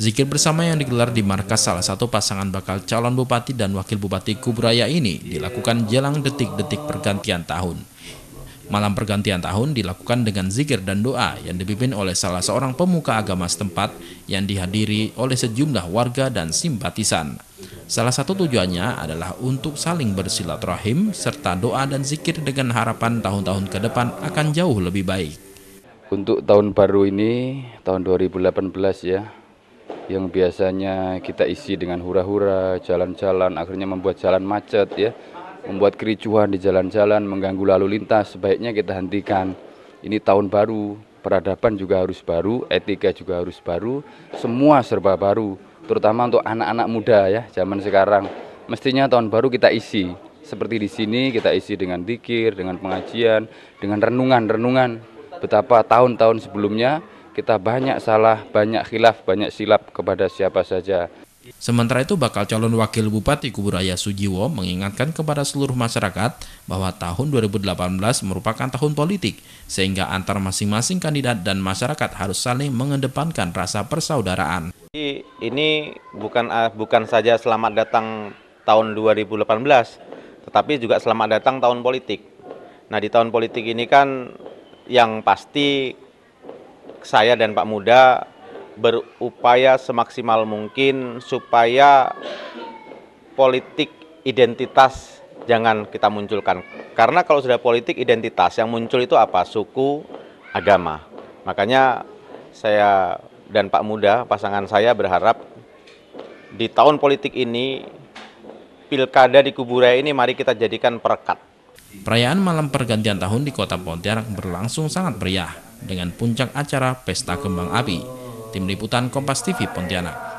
Zikir bersama yang digelar di markas salah satu pasangan bakal calon bupati dan wakil bupati Kuburaya ini dilakukan jelang detik-detik pergantian tahun. Malam pergantian tahun dilakukan dengan zikir dan doa yang dipimpin oleh salah seorang pemuka agama setempat yang dihadiri oleh sejumlah warga dan simpatisan. Salah satu tujuannya adalah untuk saling bersilaturahim serta doa dan zikir dengan harapan tahun-tahun ke depan akan jauh lebih baik. Untuk tahun baru ini, tahun 2018 ya, yang biasanya kita isi dengan hura-hura, jalan-jalan, akhirnya membuat jalan macet ya, membuat kericuhan di jalan-jalan, mengganggu lalu lintas, sebaiknya kita hentikan. Ini tahun baru, peradaban juga harus baru, etika juga harus baru, semua serba baru, terutama untuk anak-anak muda ya, zaman sekarang. Mestinya tahun baru kita isi, seperti di sini kita isi dengan dikir, dengan pengajian, dengan renungan-renungan betapa tahun-tahun sebelumnya kita banyak salah, banyak khilaf, banyak silap kepada siapa saja. Sementara itu bakal calon wakil Bupati Kuburaya Sujiwo mengingatkan kepada seluruh masyarakat bahwa tahun 2018 merupakan tahun politik sehingga antar masing-masing kandidat dan masyarakat harus saling mengedepankan rasa persaudaraan. Ini bukan ah, bukan saja selamat datang tahun 2018 tetapi juga selamat datang tahun politik. Nah, di tahun politik ini kan yang pasti saya dan Pak Muda berupaya semaksimal mungkin supaya politik identitas jangan kita munculkan. Karena kalau sudah politik identitas yang muncul itu apa? Suku, agama. Makanya saya dan Pak Muda, pasangan saya berharap di tahun politik ini pilkada di Kuburaya ini mari kita jadikan perekat Perayaan malam pergantian tahun di kota Pontianak berlangsung sangat meriah dengan puncak acara Pesta Kembang Api. Tim Liputan Kompas TV Pontianak.